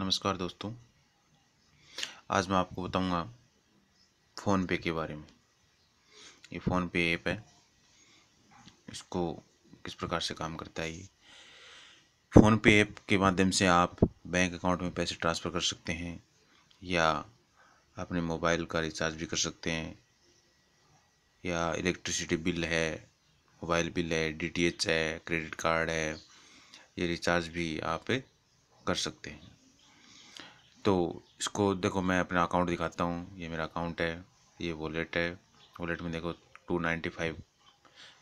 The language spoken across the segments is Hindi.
नमस्कार दोस्तों आज मैं आपको बताऊंगा फ़ोन पे के बारे में ये फ़ोन पे ऐप है इसको किस प्रकार से काम करता है ये फ़ोन पे ऐप के माध्यम से आप बैंक अकाउंट में पैसे ट्रांसफ़र कर सकते हैं या अपने मोबाइल का रिचार्ज भी कर सकते हैं या इलेक्ट्रिसिटी बिल है मोबाइल बिल है डीटीएच है क्रेडिट कार्ड है ये रिचार्ज भी आप कर सकते हैं तो इसको देखो मैं अपना अकाउंट दिखाता हूँ ये मेरा अकाउंट है ये वॉलेट है वॉलेट में देखो two ninety five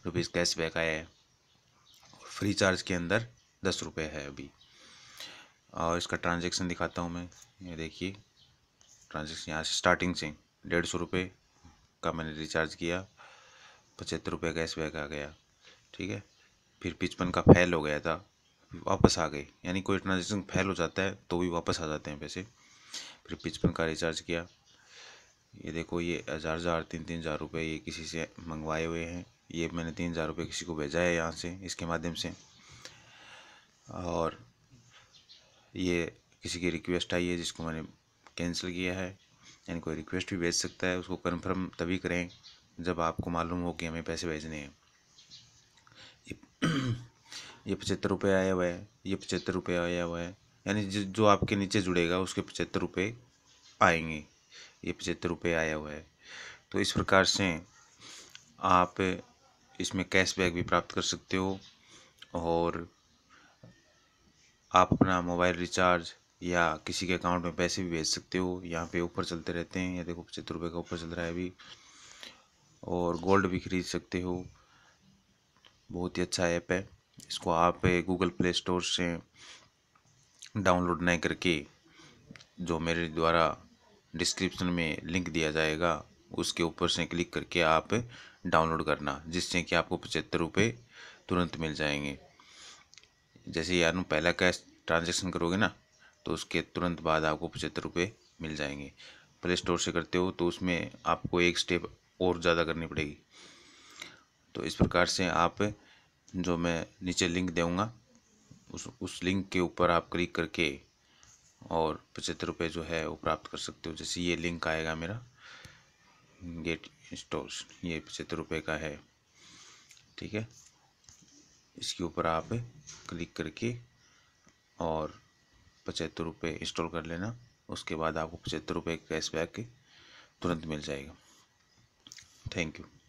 rupees cash back आया है और फ्री चार्ज के अंदर दस रुपये है अभी और इसका ट्रांजेक्शन दिखाता हूँ मैं ये देखिए ट्रांजेक्शन यहाँ से स्टार्टिंग से डेढ़ सौ रुपये का मैंने रिचार्ज किया पचहत्तर रुपये कैश बैक आ गया ठीक है फिर पिचपन का फेल हो गया था वापस आ गए यानी कोई ट्रांजेक्शन फेल हो जाता है तो भी वापस आ जाते हैं पैसे फिर पिचपन का रिचार्ज किया ये देखो ये हज़ार हज़ार तीन तीन हज़ार रुपये ये किसी से मंगवाए हुए हैं ये मैंने तीन हज़ार रुपये किसी को भेजा है यहाँ से इसके माध्यम से और ये किसी की रिक्वेस्ट आई है जिसको मैंने कैंसिल किया है यानी कोई रिक्वेस्ट भी भेज सकता है उसको कन्फर्म तभी करें जब आपको मालूम हो कि हमें पैसे भेजने हैं ये पचहत्तर रुपये आया हुआ है ये पचहत्तर रुपये आया हुआ है यानी जो आपके नीचे जुड़ेगा उसके पचहत्तर रुपये आएंगे ये पचहत्तर रुपये आया हुआ है तो इस प्रकार से आप इसमें कैशबैक भी प्राप्त कर सकते हो और आप अपना मोबाइल रिचार्ज या किसी के अकाउंट में पैसे भी भेज सकते हो यहाँ पे ऊपर चलते रहते हैं या देखो पचहत्तर रुपये का ऊपर चल रहा है अभी और गोल्ड भी खरीद सकते हो बहुत ही अच्छा ऐप है इसको आप गूगल प्ले स्टोर से डाउनलोड नहीं करके जो मेरे द्वारा डिस्क्रिप्शन में लिंक दिया जाएगा उसके ऊपर से क्लिक करके आप डाउनलोड करना जिससे कि आपको पचहत्तर रुपये तुरंत मिल जाएंगे जैसे यार पहला कैश ट्रांजेक्शन करोगे ना तो उसके तुरंत बाद आपको पचहत्तर रुपये मिल जाएंगे प्ले स्टोर से करते हो तो उसमें आपको एक स्टेप और ज़्यादा करनी पड़ेगी तो इस प्रकार से आप जो मैं नीचे लिंक दूंगा उस उस लिंक के ऊपर आप क्लिक करके और पचहत्तर रुपये जो है वो प्राप्त कर सकते हो जैसे ये लिंक आएगा मेरा गेट स्टोर्स ये पचहत्तर रुपये का है ठीक है इसके ऊपर आप क्लिक करके और पचहत्तर रुपये इंस्टॉल कर लेना उसके बाद आपको पचहत्तर रुपये कैशबैक तुरंत मिल जाएगा थैंक यू